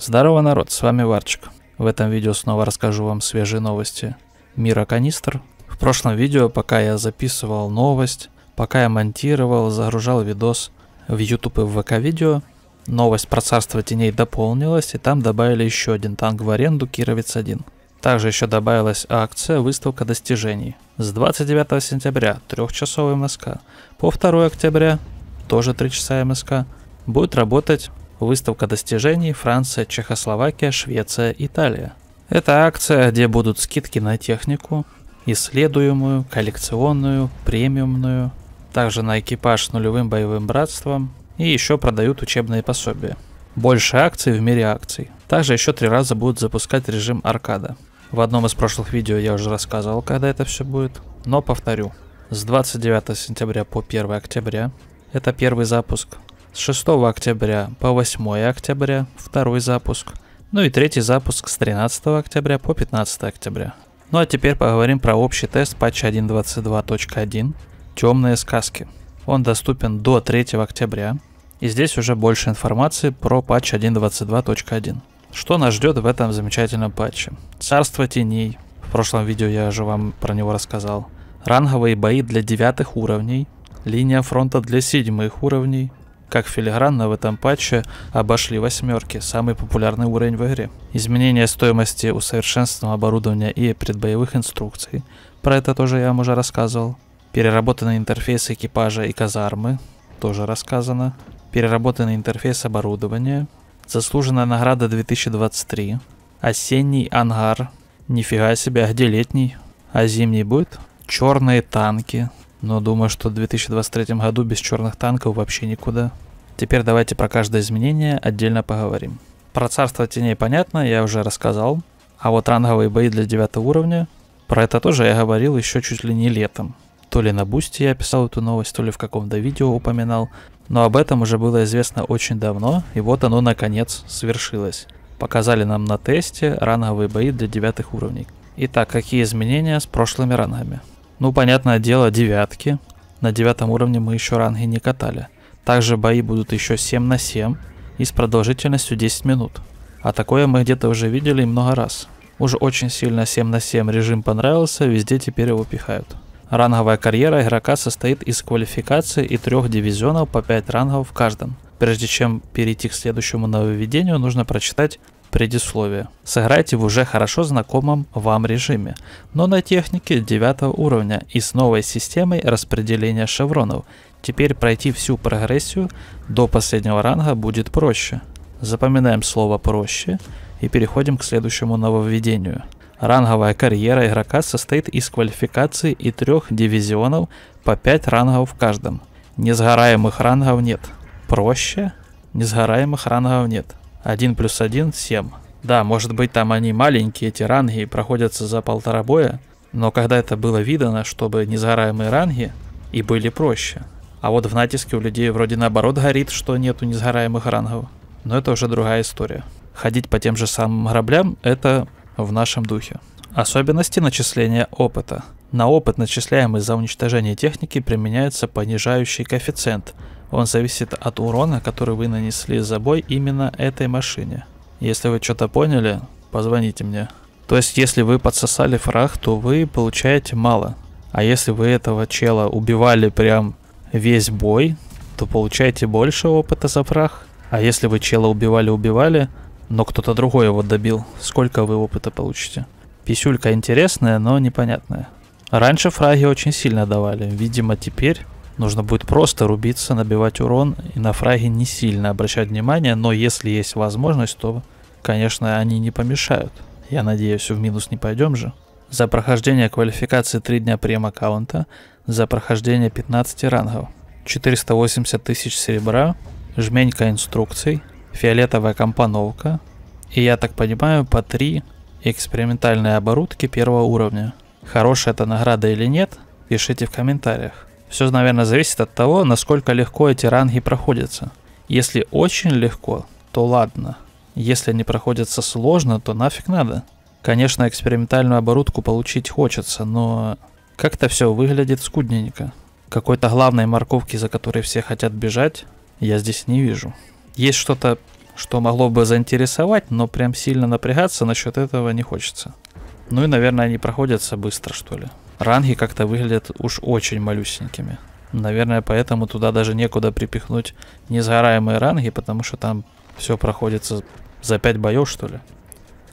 Здорово, народ, с вами Варчик. В этом видео снова расскажу вам свежие новости мира канистр. В прошлом видео, пока я записывал новость, пока я монтировал, загружал видос в YouTube и в ВК видео, новость про царство теней дополнилась, и там добавили еще один танк в аренду Кировец-1. Также еще добавилась акция «Выставка достижений» с 29 сентября, 3-часовый МСК, по 2 октября, тоже 3 часа МСК, будет работать Выставка достижений Франция, Чехословакия, Швеция, Италия. Это акция, где будут скидки на технику, исследуемую, коллекционную, премиумную, также на экипаж с нулевым боевым братством и еще продают учебные пособия. Больше акций в мире акций. Также еще три раза будут запускать режим аркада. В одном из прошлых видео я уже рассказывал, когда это все будет, но повторю. С 29 сентября по 1 октября это первый запуск. С 6 октября по 8 октября второй запуск. Ну и третий запуск с 13 октября по 15 октября. Ну а теперь поговорим про общий тест патча 1.22.1 «Темные сказки». Он доступен до 3 октября, и здесь уже больше информации про патч 1.22.1. Что нас ждет в этом замечательном патче? Царство теней. В прошлом видео я уже вам про него рассказал. Ранговые бои для девятых уровней. Линия фронта для седьмых уровней как филигранно в этом патче обошли восьмерки, самый популярный уровень в игре. Изменение стоимости усовершенствованного оборудования и предбоевых инструкций, про это тоже я вам уже рассказывал. Переработанный интерфейс экипажа и казармы, тоже рассказано. Переработанный интерфейс оборудования, заслуженная награда 2023, осенний ангар, нифига себе, а где летний? А зимний будет? Черные танки, но думаю, что в 2023 году без черных танков вообще никуда. Теперь давайте про каждое изменение отдельно поговорим. Про царство теней понятно, я уже рассказал. А вот ранговые бои для 9 уровня, про это тоже я говорил еще чуть ли не летом. То ли на бусте я писал эту новость, то ли в каком-то видео упоминал. Но об этом уже было известно очень давно, и вот оно наконец свершилось. Показали нам на тесте ранговые бои для 9 уровней. Итак, какие изменения с прошлыми рангами? Ну, понятное дело, девятки. На девятом уровне мы еще ранги не катали. Также бои будут еще 7 на 7 и с продолжительностью 10 минут. А такое мы где-то уже видели много раз. Уже очень сильно 7 на 7 режим понравился, везде теперь его пихают. Ранговая карьера игрока состоит из квалификации и трех дивизионов по 5 рангов в каждом. Прежде чем перейти к следующему нововведению, нужно прочитать Предисловие. Сыграйте в уже хорошо знакомом вам режиме, но на технике 9 уровня и с новой системой распределения шевронов. Теперь пройти всю прогрессию до последнего ранга будет проще. Запоминаем слово «проще» и переходим к следующему нововведению. Ранговая карьера игрока состоит из квалификации и трех дивизионов по 5 рангов в каждом. Несгораемых рангов нет. Проще? Несгораемых рангов нет. 1 плюс 1 – 7. Да, может быть там они маленькие, эти ранги, и проходятся за полтора боя, но когда это было видано, чтобы несгораемые ранги и были проще. А вот в натиске у людей вроде наоборот горит, что нету несгораемых рангов. Но это уже другая история. Ходить по тем же самым граблям – это в нашем духе. Особенности начисления опыта. На опыт, начисляемый за уничтожение техники, применяется понижающий коэффициент – он зависит от урона, который вы нанесли за бой именно этой машине. Если вы что-то поняли, позвоните мне. То есть, если вы подсосали фраг, то вы получаете мало. А если вы этого чела убивали прям весь бой, то получаете больше опыта за фраг. А если вы чела убивали-убивали, но кто-то другой его добил, сколько вы опыта получите? Писюлька интересная, но непонятная. Раньше фраги очень сильно давали, видимо теперь Нужно будет просто рубиться, набивать урон и на фраге не сильно обращать внимание, но если есть возможность, то, конечно, они не помешают. Я надеюсь, в минус не пойдем же. За прохождение квалификации 3 дня прем-аккаунта, за прохождение 15 рангов, 480 тысяч серебра, жменька инструкций, фиолетовая компоновка и, я так понимаю, по 3 экспериментальные оборудки первого уровня. Хорошая это награда или нет, пишите в комментариях. Все, наверное, зависит от того, насколько легко эти ранги проходятся. Если очень легко, то ладно. Если они проходятся сложно, то нафиг надо. Конечно, экспериментальную оборудку получить хочется, но как-то все выглядит скудненько. Какой-то главной морковки, за которой все хотят бежать, я здесь не вижу. Есть что-то, что могло бы заинтересовать, но прям сильно напрягаться насчет этого не хочется. Ну и, наверное, они проходятся быстро, что ли ранги как-то выглядят уж очень малюсенькими. Наверное, поэтому туда даже некуда припихнуть несгораемые ранги, потому что там все проходится за 5 боев, что ли.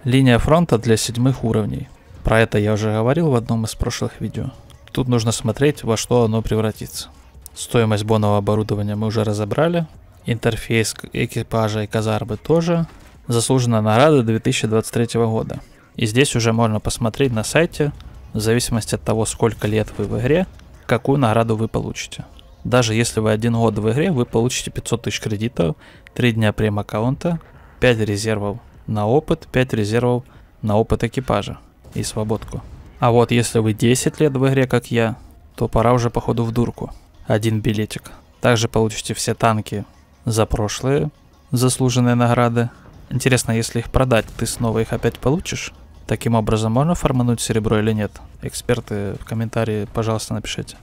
Линия фронта для седьмых уровней. Про это я уже говорил в одном из прошлых видео. Тут нужно смотреть, во что оно превратится. Стоимость бонового оборудования мы уже разобрали. Интерфейс экипажа и казарбы тоже. Заслуженная награда 2023 года. И здесь уже можно посмотреть на сайте, в зависимости от того, сколько лет вы в игре, какую награду вы получите. Даже если вы один год в игре, вы получите 500 тысяч кредитов, 3 дня прем-аккаунта, 5 резервов на опыт, 5 резервов на опыт экипажа и свободку. А вот если вы 10 лет в игре, как я, то пора уже походу в дурку. Один билетик. Также получите все танки за прошлые заслуженные награды. Интересно, если их продать, ты снова их опять получишь? Таким образом, можно формануть серебро или нет? Эксперты в комментарии, пожалуйста, напишите.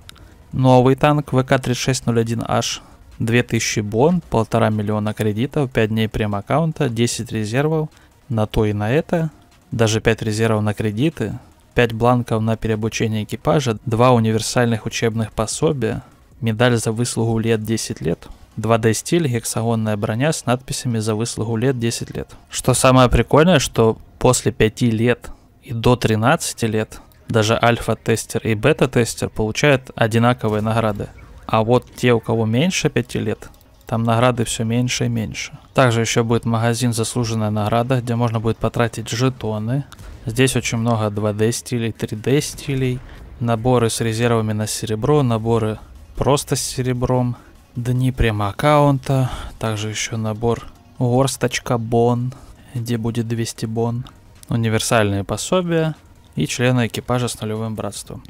Новый танк ВК-3601H. 2000 бон, 1,5 миллиона кредитов, 5 дней прем-аккаунта, 10 резервов на то и на это, даже 5 резервов на кредиты, 5 бланков на переобучение экипажа, 2 универсальных учебных пособия, медаль за выслугу лет 10 лет, 2D стиль, гексагонная броня с надписями за выслугу лет 10 лет. Что самое прикольное, что после 5 лет и до 13 лет даже альфа-тестер и бета-тестер получают одинаковые награды. А вот те, у кого меньше 5 лет, там награды все меньше и меньше. Также еще будет магазин «Заслуженная награда», где можно будет потратить жетоны. Здесь очень много 2D стилей, 3D стилей, наборы с резервами на серебро, наборы просто с серебром, дни прямо аккаунта, также еще набор горсточка бон, где будет 200 бон, универсальные пособия и члены экипажа с нулевым братством.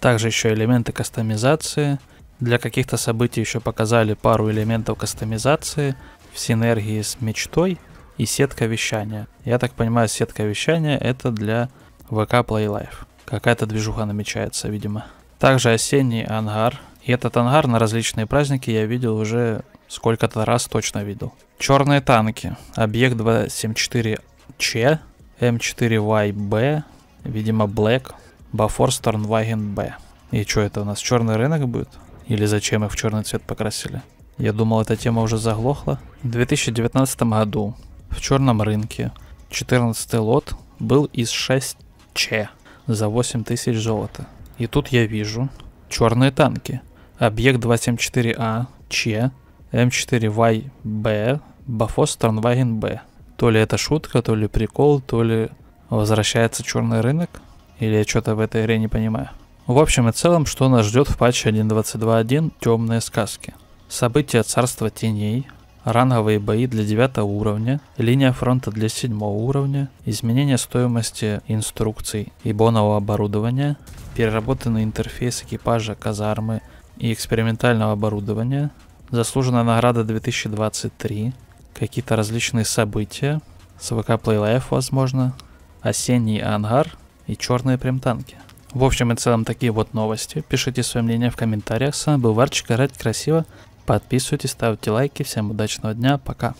Также еще элементы кастомизации. Для каких-то событий еще показали пару элементов кастомизации в синергии с мечтой и сетка вещания. Я так понимаю, сетка вещания это для ВК Playlife. Какая-то движуха намечается, видимо. Также осенний ангар. И этот ангар на различные праздники я видел уже сколько-то раз точно видел. Черные танки. Объект 274Ч, М4 YB, видимо, Black, Бафор Сторнваген Б. И что это у нас, черный рынок будет? Или зачем их в черный цвет покрасили? Я думал, эта тема уже заглохла. В 2019 году в черном рынке 14 лот был из 6Ч за 8 тысяч золота. И тут я вижу черные танки. Объект 274А, Ч, М4YB Бафос Транваген Б. То ли это шутка, то ли прикол, то ли возвращается черный рынок. Или я что-то в этой игре не понимаю. В общем и целом, что нас ждет в патче 1.22.1 «Темные сказки». События Царства Теней, ранговые бои для 9 уровня, линия фронта для 7 уровня, изменение стоимости инструкций и бонового оборудования, переработанный интерфейс экипажа казармы и экспериментального оборудования, Заслуженная награда 2023. Какие-то различные события. СВК Playlife, возможно. Осенний ангар. И черные прем-танки. В общем и целом, такие вот новости. Пишите свое мнение в комментариях. С вами был Варчик, играть красиво. Подписывайтесь, ставьте лайки. Всем удачного дня. Пока.